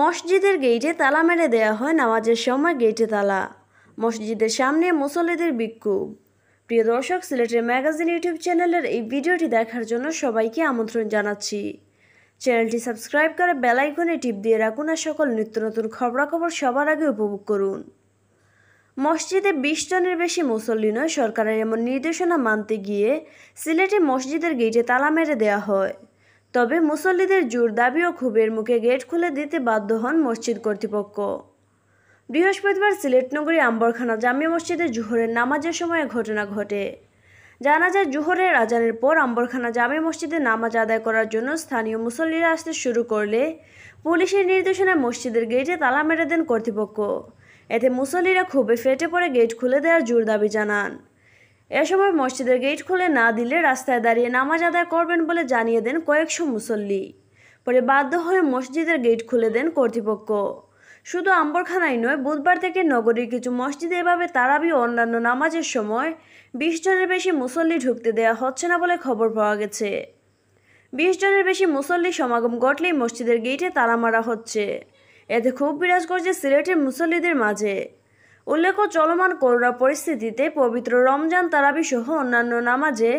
মসজিদের গেইটে তালা মেরে দেয়া হয় নামাজের সময় গেইটে তালা মসজিদের সামনে মুসল্লিদের বিক্ষোভ প্রিয় দর্শক সিলেটের ম্যাগাজিন ইউটিউব চ্যানেলের এই ভিডিওটি দেখার জন্য সবাইকে আমন্ত্রণ জানাচ্ছি চ্যানেলটি সাবস্ক্রাইব করে বেলাইকনে টিপ দিয়ে রাখুন আর সকল নিত্য নতুন খবরাখবর সবার আগে উপভোগ করুন মসজিদে বিশ জনের বেশি মুসল্লি নয় সরকারের এমন নির্দেশনা মানতে গিয়ে সিলেটে মসজিদের গেটে তালা মেরে দেওয়া হয় তবে মুসল্লিদের জোর দাবি ও ক্ষোভের মুখে গেট খুলে দিতে বাধ্য হন মসজিদ কর্তৃপক্ষ বৃহস্পতিবার সিলেট নগরী আম্বরখানা জামিয়া মসজিদে জুহরের নামাজের সময় ঘটনা ঘটে জানা যায় জুহরের আজানের পর আম্বরখানা জামে মসজিদে নামাজ আদায় করার জন্য স্থানীয় মুসল্লিরা আসতে শুরু করলে পুলিশের নির্দেশনায় মসজিদের গেটে তালা মেরে দেন কর্তৃপক্ষ এতে মুসল্লিরা ক্ষোভে ফেটে পড়ে গেট খুলে দেওয়ার জোর দাবি জানান এ সময় মসজিদের গেট খুলে না দিলে রাস্তায় দাঁড়িয়ে নামাজ আদায় করবেন বলে জানিয়ে দেন কয়েকশো মুসল্লি পরে বাধ্য হয়ে মসজিদের গেট খুলে দেন কর্তৃপক্ষ শুধু আম্বরখানায় নয় বুধবার থেকে নগরীর কিছু মসজিদে এভাবে তারাবি অন্যান্য নামাজের সময় বিশ জনের বেশি মুসল্লি ঢুকতে দেওয়া হচ্ছে না বলে খবর পাওয়া গেছে বিশ জনের বেশি মুসল্লি সমাগম ঘটলেই মসজিদের গেটে তারা মারা হচ্ছে এতে ক্ষোভ বিরাজ করছে সিলেটের মুসল্লিদের মাঝে উল্লেখ্য চলমান করোনা পরিস্থিতিতে পবিত্র রমজান তারাবি সহ অন্যান্য নামাজে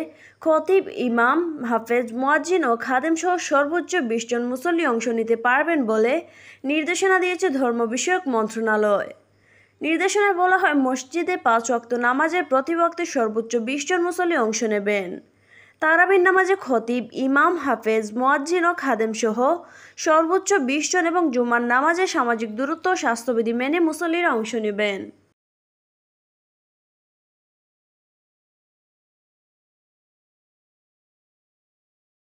খতিব ইমাম হাফেজ মোয়াজ্জিন ও খাদেম সহ সর্বোচ্চ বিশজন মুসল্লি অংশ নিতে পারবেন বলে নির্দেশনা দিয়েছে ধর্ম বিষয়ক মন্ত্রণালয় নির্দেশনায় বলা হয় মসজিদে পাঁচ অক্ত নামাজের প্রতিবক্তে সর্বোচ্চ বিশজন মুসল্লি অংশ নেবেন তারাবির নামাজে খতিব ইমাম হাফেজ মোয়াজ্জিন ও খাদেম সহ সর্বোচ্চ বিশ জন এবং জুমার নামাজে সামাজিক দূরত্ব স্বাস্থ্যবিধি মেনে মুসল্লিরা অংশ নেবেন